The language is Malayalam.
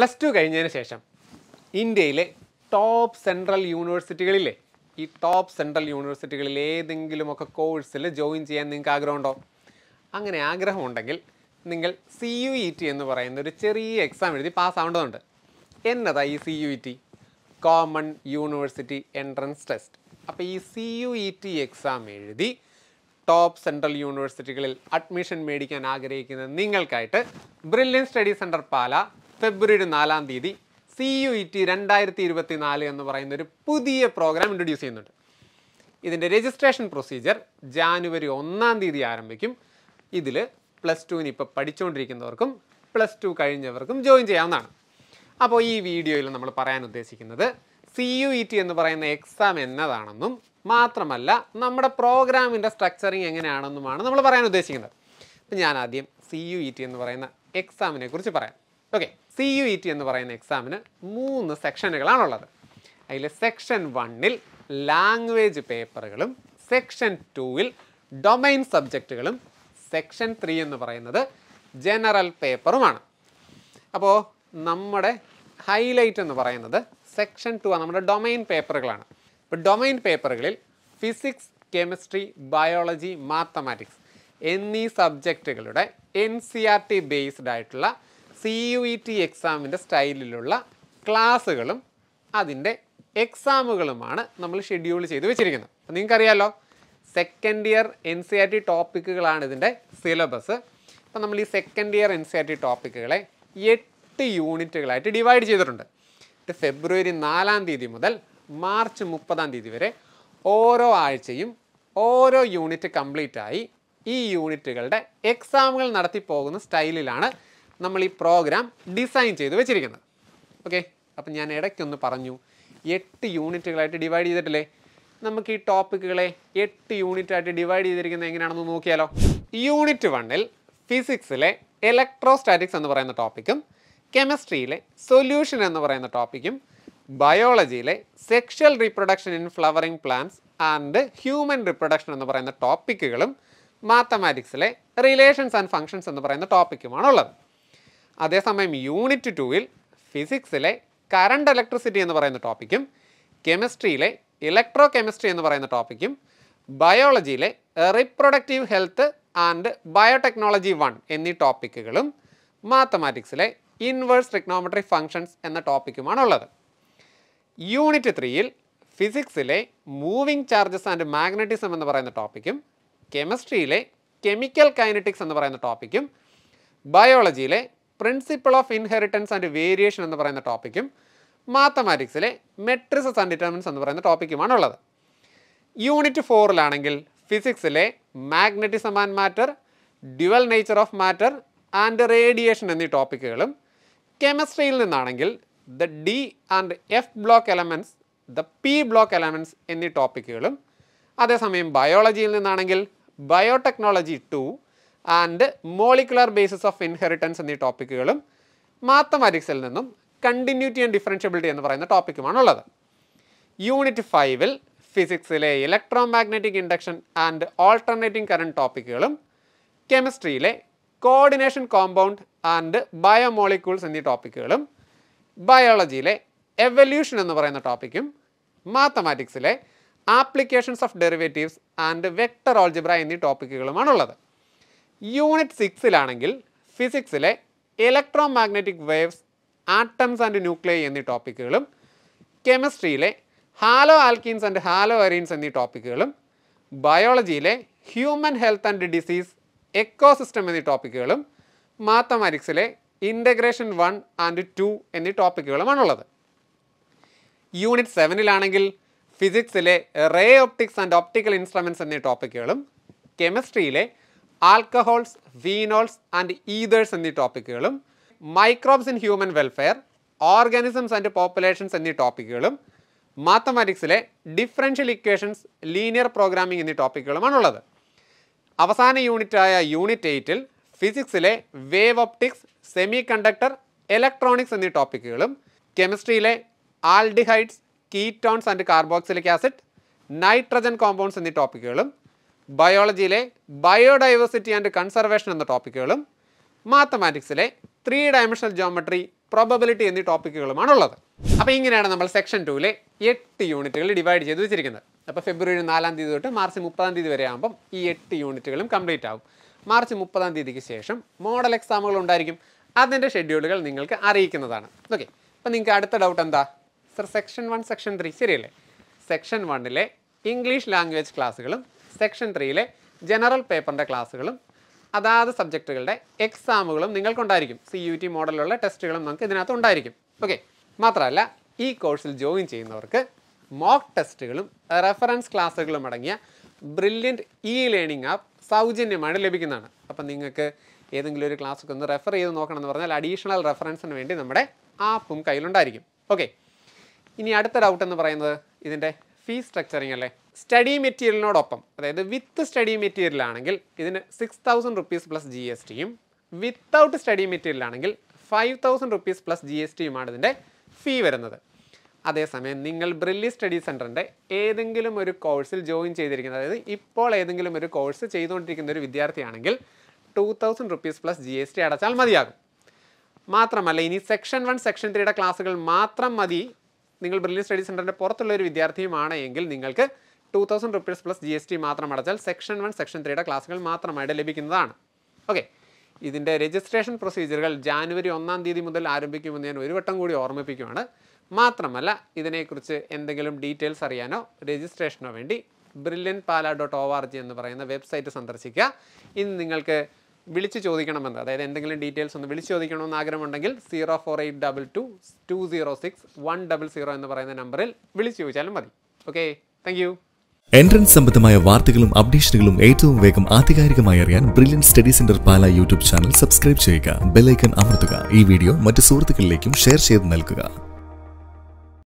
പ്ലസ് ടു കഴിഞ്ഞതിന് ശേഷം ഇന്ത്യയിലെ ടോപ്പ് സെൻട്രൽ യൂണിവേഴ്സിറ്റികളിലെ ഈ ടോപ്പ് സെൻട്രൽ യൂണിവേഴ്സിറ്റികളിൽ ഏതെങ്കിലുമൊക്കെ കോഴ്സിൽ ജോയിൻ ചെയ്യാൻ നിങ്ങൾക്ക് ആഗ്രഹമുണ്ടോ അങ്ങനെ ആഗ്രഹമുണ്ടെങ്കിൽ നിങ്ങൾ സി യു ഇ ടി എന്ന് പറയുന്ന ഒരു ചെറിയ എക്സാം എഴുതി പാസ്സാവേണ്ടതുണ്ട് എന്നതാ ഈ C U E T common university entrance test അപ്പോൾ ഈ C U E T exam എഴുതി ടോപ്പ് സെൻട്രൽ യൂണിവേഴ്സിറ്റികളിൽ അഡ്മിഷൻ മേടിക്കാൻ ആഗ്രഹിക്കുന്ന നിങ്ങൾക്കായിട്ട് brilliant study centre Pala February നാലാം തീയതി സി യു ഇ ടി രണ്ടായിരത്തി ഇരുപത്തി നാല് എന്ന് പറയുന്ന ഒരു പുതിയ പ്രോഗ്രാം ഇൻട്രൊഡ്യൂസ് ചെയ്യുന്നുണ്ട് ഇതിൻ്റെ രജിസ്ട്രേഷൻ പ്രൊസീജിയർ ജാനുവരി ഒന്നാം തീയതി ആരംഭിക്കും ഇതിൽ പ്ലസ് ടുവിന് ഇപ്പോൾ പഠിച്ചുകൊണ്ടിരിക്കുന്നവർക്കും പ്ലസ് ടു കഴിഞ്ഞവർക്കും ജോയിൻ ചെയ്യാവുന്നതാണ് അപ്പോൾ ഈ വീഡിയോയിൽ നമ്മൾ പറയാൻ ഉദ്ദേശിക്കുന്നത് സി യു ഇ ടി എന്ന് പറയുന്ന എക്സാം എന്നതാണെന്നും മാത്രമല്ല നമ്മുടെ പ്രോഗ്രാമിൻ്റെ സ്ട്രക്ചറിങ് എങ്ങനെയാണെന്നുമാണ് നമ്മൾ പറയാൻ ഉദ്ദേശിക്കുന്നത് അപ്പം ഞാൻ ആദ്യം സി യു ഇ ടി എന്ന് പറയുന്ന എക്സാമിനെ കുറിച്ച് പറയാം okay C U E T എന്ന് പറയുന്ന എക്സാമിന് മൂന്ന് സെക്ഷനുകളാണുള്ളത് അതിൽ സെക്ഷൻ വണ്ണിൽ ലാംഗ്വേജ് പേപ്പറുകളും സെക്ഷൻ ടൂവിൽ ഡൊമൈൻ സബ്ജക്റ്റുകളും സെക്ഷൻ ത്രീ എന്ന് പറയുന്നത് ജനറൽ പേപ്പറുമാണ് അപ്പോൾ നമ്മുടെ ഹൈലൈറ്റ് എന്ന് പറയുന്നത് സെക്ഷൻ ടു ആണ് നമ്മുടെ ഡൊമൈൻ പേപ്പറുകളാണ് ഇപ്പോൾ ഡൊമൈൻ പേപ്പറുകളിൽ ഫിസിക്സ് കെമിസ്ട്രി ബയോളജി മാത്തമാറ്റിക്സ് എന്നീ സബ്ജക്റ്റുകളുടെ N C R T based ആയിട്ടുള്ള C U E e T എക്സാമിൻ്റെ സ്റ്റൈലിലുള്ള ക്ലാസ്സുകളും അതിൻ്റെ എക്സാമുകളുമാണ് നമ്മൾ ഷെഡ്യൂൾ ചെയ്ത് വെച്ചിരിക്കുന്നത് അപ്പം നിങ്ങൾക്കറിയാലോ second year N C R T ടോപ്പിക്കുകളാണ് ഇതിൻ്റെ സിലബസ് അപ്പം നമ്മൾ ഈ second year N C R T ടോപ്പിക്കുകളെ എട്ട് യൂണിറ്റുകളായിട്ട് ഡിവൈഡ് ചെയ്തിട്ടുണ്ട് ഇത് ഫെബ്രുവരി നാലാം തീയതി മുതൽ മാർച്ച് മുപ്പതാം തീയതി വരെ ഓരോ ആഴ്ചയും ഓരോ യൂണിറ്റ് കംപ്ലീറ്റ് ആയി ഈ യൂണിറ്റുകളുടെ എക്സാമുകൾ നടത്തി പോകുന്ന സ്റ്റൈലിലാണ് നമ്മൾ ഈ പ്രോഗ്രാം ഡിസൈൻ ചെയ്ത് വെച്ചിരിക്കുന്നത് ഓക്കെ അപ്പം ഞാൻ ഇടയ്ക്കൊന്ന് പറഞ്ഞു എട്ട് യൂണിറ്റുകളായിട്ട് ഡിവൈഡ് ചെയ്തിട്ടില്ലേ നമുക്ക് ഈ ടോപ്പിക്കുകളെ എട്ട് യൂണിറ്റായിട്ട് ഡിവൈഡ് ചെയ്തിരിക്കുന്നത് എങ്ങനെയാണെന്ന് നോക്കിയാലോ യൂണിറ്റ് വണ്ണിൽ ഫിസിക്സിലെ ഇലക്ട്രോസ്റ്റാറ്റിക്സ് എന്ന് പറയുന്ന ടോപ്പിക്കും കെമിസ്ട്രിയിലെ സൊല്യൂഷൻ എന്ന് പറയുന്ന ടോപ്പിക്കും ബയോളജിയിലെ sexual reproduction in flowering plants and human reproduction എന്ന് പറയുന്ന ടോപ്പിക്കുകളും മാത്തമാറ്റിക്സിലെ റിലേഷൻസ് ആൻഡ് ഫങ്ഷൻസ് എന്ന് പറയുന്ന ടോപ്പിക്കുമാണ് ഉള്ളത് അതേസമയം യൂണിറ്റ് ടുവിൽ ഫിസിക്സിലെ കറണ്ട് ഇലക്ട്രിസിറ്റി എന്ന് പറയുന്ന ടോപ്പിക്കും കെമിസ്ട്രിയിലെ ഇലക്ട്രോ കെമിസ്ട്രി എന്ന് പറയുന്ന ടോപ്പിക്കും ബയോളജിയിലെ reproductive health and biotechnology one എന്നീ ടോപ്പിക്കുകളും മാത്തമാറ്റിക്സിലെ ഇൻവേഴ്സ് ട്രിക്നോമെട്രി ഫങ്ഷൻസ് എന്ന ടോപ്പിക്കുമാണുള്ളത് യൂണിറ്റ് ത്രീയിൽ ഫിസിക്സിലെ മൂവിങ് ചാർജസ് ആൻഡ് മാഗ്നറ്റിസം എന്ന് പറയുന്ന ടോപ്പിക്കും കെമിസ്ട്രിയിലെ കെമിക്കൽ കൈനറ്റിക്സ് എന്ന് പറയുന്ന ടോപ്പിക്കും ബയോളജിയിലെ principle of inheritance and variation എന്ന് പറയുന്ന ടോപ്പിക്കും മാത്തമാറ്റിക്സിലെ മെട്രിസസ് ആൻഡ് ഡിറ്റർമിൻസ് എന്ന് പറയുന്ന ടോപ്പിക്കുമാണ് ഉള്ളത് യൂണിറ്റ് ഫോറിലാണെങ്കിൽ ഫിസിക്സിലെ magnetism and matter dual nature of matter and radiation എന്നീ ടോപ്പിക്കുകളും കെമിസ്ട്രിയിൽ നിന്നാണെങ്കിൽ the D and F block elements the P block elements എന്നീ ടോപ്പിക്കുകളും അതേസമയം ബയോളജിയിൽ നിന്നാണെങ്കിൽ biotechnology two and molecular basis of inheritance എന്നീ ടോപ്പിക്കുകളും മാത്തമാറ്റിക്സിൽ നിന്നും കണ്ടിന്യൂറ്റി ആൻഡ് ഡിഫറൻഷ്യബിലിറ്റി എന്ന് പറയുന്ന ടോപ്പിക്കുമാണുള്ളത് യൂണിറ്റ് ഫൈവിൽ ഫിസിക്സിലെ electromagnetic induction and alternating current ടോപ്പിക്കുകളും കെമിസ്ട്രിയിലെ കോർഡിനേഷൻ കോമ്പൗണ്ട് ആൻഡ് ബയോമോളിക്യൂൾസ് എന്നീ ടോപ്പിക്കുകളും ബയോളജിയിലെ എവല്യൂഷൻ എന്ന് പറയുന്ന ടോപ്പിക്കും മാത്തമാറ്റിക്സിലെ applications of derivatives and vector algebra എന്നീ ടോപ്പിക്കുകളുമാണുള്ളത് യൂണിറ്റ് സിക്സിലാണെങ്കിൽ ഫിസിക്സിലെ electromagnetic waves atoms and nuclei എന്നീ ടോപ്പിക്കുകളും കെമിസ്ട്രിയിലെ haloalkanes and haloarenes എന്നീ ടോപ്പിക്കുകളും ബയോളജിയിലെ human health and disease ecosystem എന്നീ ടോപ്പിക്കുകളും മാത്തമാറ്റിക്സിലെ ഇൻ്റഗ്രേഷൻ വൺ ആൻഡ് ടു എന്നീ ടോപ്പിക്കുകളുമാണുള്ളത് യൂണിറ്റ് സെവനിലാണെങ്കിൽ ഫിസിക്സിലെ ray optics and optical instruments എന്നീ ടോപ്പിക്കുകളും കെമിസ്ട്രിയിലെ ആൽക്കഹോൾസ് വീനോൾസ് ആൻഡ് ഈതേഴ്സ് എന്നീ ടോപ്പിക്കുകളും microbes in human welfare organisms and populations എന്നീ ടോപ്പിക്കുകളും മാത്തമാറ്റിക്സിലെ ഡിഫറൻഷ്യൽ ഇക്വേഷൻസ് ലീനിയർ പ്രോഗ്രാമിംഗ് എന്നീ ടോപ്പിക്കുകളുമാണ് ഉള്ളത് അവസാന യൂണിറ്റായ യൂണിറ്റ് എയ്റ്റിൽ ഫിസിക്സിലെ wave optics semiconductor electronics എന്നീ ടോപ്പിക്കുകളും കെമിസ്ട്രിയിലെ aldehydes ketones and carboxylic acid nitrogen compounds എന്നീ ടോപ്പിക്കുകളും ബയോളജിയിലെ ബയോഡൈവേഴ്സിറ്റി ആൻഡ് കൺസർവേഷൻ എന്ന ടോപ്പിക്കുകളും മാത്തമാറ്റിക്സിലെ ത്രീ ഡയമെൻഷണൽ ജോമെട്രി പ്രോബബിലിറ്റി എന്നീ ടോപ്പിക്കുകളുമാണ് ഉള്ളത് അപ്പോൾ ഇങ്ങനെയാണ് നമ്മൾ സെക്ഷൻ ടൂവിലെ എട്ട് യൂണിറ്റുകൾ ഡിവൈഡ് ചെയ്ത് വെച്ചിരിക്കുന്നത് അപ്പോൾ ഫെബ്രുവരി നാലാം തീയതി തൊട്ട് മാർച്ച് മുപ്പതാം തീയതി വരെ ആകുമ്പം ഈ എട്ട് യൂണിറ്റുകളും കംപ്ലീറ്റ് ആകും മാർച്ച് മുപ്പതാം തീയതിക്ക് ശേഷം മോഡൽ എക്സാമുകൾ ഉണ്ടായിരിക്കും അതിൻ്റെ ഷെഡ്യൂളുകൾ നിങ്ങൾക്ക് അറിയിക്കുന്നതാണ് ഓക്കെ അപ്പോൾ നിങ്ങൾക്ക് അടുത്ത ഡൗട്ട് എന്താ sir section one section three ശരിയല്ലേ സെക്ഷൻ വണ്ണിലെ ഇംഗ്ലീഷ് ലാംഗ്വേജ് ക്ലാസ്സുകളും സെക്ഷൻ ത്രീയിലെ ജനറൽ പേപ്പറിൻ്റെ ക്ലാസ്സുകളും അതാത് സബ്ജക്റ്റുകളുടെ എക്സാമുകളും നിങ്ങൾക്കുണ്ടായിരിക്കും സി യു ടി മോഡലുള്ള ടെസ്റ്റുകളും നമുക്ക് ഇതിനകത്ത് ഉണ്ടായിരിക്കും ഓക്കെ മാത്രമല്ല ഈ കോഴ്സിൽ ജോയിൻ ചെയ്യുന്നവർക്ക് മോക്ക് ടെസ്റ്റുകളും റെഫറൻസ് ക്ലാസ്സുകളും അടങ്ങിയ ബ്രില്യൻറ്റ് ഇ ലേണിംഗ് ആപ്പ് സൗജന്യമാണ് ലഭിക്കുന്നതാണ് അപ്പം നിങ്ങൾക്ക് ഏതെങ്കിലും ഒരു ക്ലാസ്സൊക്കെ ഒന്ന് റെഫർ ചെയ്ത് നോക്കണമെന്ന് പറഞ്ഞാൽ അഡീഷണൽ റെഫറൻസിന് വേണ്ടി നമ്മുടെ ആപ്പും കയ്യിലുണ്ടായിരിക്കും ഓക്കെ ഇനി അടുത്ത ഡൗട്ട് എന്ന് പറയുന്നത് ഇതിൻ്റെ ഫീസ് സ്ട്രക്ചറിങ് അല്ലേ സ്റ്റഡി മെറ്റീരിയലിനോടൊപ്പം അതായത് വിത്ത് സ്റ്റഡി മെറ്റീരിയൽ ആണെങ്കിൽ ഇതിന് six thousand rupees plus G S ടിയും വിത്തൗട്ട് സ്റ്റഡി മെറ്റീരിയൽ ആണെങ്കിൽ five thousand rupees plus G S ടിയുമാണ് ഇതിൻ്റെ ഫീ വരുന്നത് അതേസമയം നിങ്ങൾ ബ്രില്ലി സ്റ്റഡി സെൻറ്ററിൻ്റെ ഏതെങ്കിലും ഒരു കോഴ്സിൽ ജോയിൻ ചെയ്തിരിക്കുന്ന അതായത് ഇപ്പോൾ ഏതെങ്കിലും ഒരു കോഴ്സ് ചെയ്തുകൊണ്ടിരിക്കുന്ന ഒരു വിദ്യാർത്ഥിയാണെങ്കിൽ two thousand rupees plus G S T അടച്ചാൽ മതിയാകും മാത്രമല്ല ഇനി സെക്ഷൻ വൺ സെക്ഷൻ ത്രീയുടെ ക്ലാസ്സുകൾ മാത്രം മതി നിങ്ങൾ ബ്രില്ലി സ്റ്റഡി സെൻറ്ററിൻ്റെ പുറത്തുള്ള ഒരു വിദ്യാർത്ഥിയുമാണ് എങ്കിൽ നിങ്ങൾക്ക് two thousand rupees plus G S T മാത്രം അടച്ചാൽ സെക്ഷൻ വൺ സെക്ഷൻ ത്രീയുടെ ക്ലാസ്സുകൾ മാത്രമായിട്ട് ലഭിക്കുന്നതാണ് ഓക്കെ ഇതിൻ്റെ രജിസ്ട്രേഷൻ പ്രൊസീജിയറുകൾ ജാനുവരി ഒന്നാം തീയതി മുതൽ ആരംഭിക്കുമെന്ന് ഞാൻ ഒരു വട്ടം കൂടി ഓർമ്മിപ്പിക്കുകയാണ് മാത്രമല്ല ഇതിനെക്കുറിച്ച് എന്തെങ്കിലും ഡീറ്റെയിൽസ് അറിയാനോ രജിസ്ട്രേഷനോ വേണ്ടി brilliant Pala dot O R G എന്ന് പറയുന്ന വെബ്സൈറ്റ് സന്ദർശിക്കുക ഇന്ന് നിങ്ങൾക്ക് വിളിച്ച് ചോദിക്കണമെന്ന് അതായത് എന്തെങ്കിലും ഡീറ്റെയിൽസ് ഒന്ന് വിളിച്ച് ചോദിക്കണമെന്ന് ആഗ്രഹമുണ്ടെങ്കിൽ zero four eight double two two zero six one double zero എന്ന് പറയുന്ന നമ്പറിൽ വിളിച്ച് ചോദിച്ചാലും മതി ഓക്കെ താങ്ക് എൻട്രൻസ് സംബന്ധമായ വാർത്തകളും അപ്ഡേഷനുകളും ഏറ്റവും വേഗം ആധികാരികമായി അറിയാൻ brilliant study centre Pala YouTube channel subscribe ചെയ്യുക ബെല്ലൈക്കൺ അമർത്തുക ഈ വീഡിയോ മറ്റ് സുഹൃത്തുക്കളിലേക്കും ഷെയർ ചെയ്ത് നൽകുക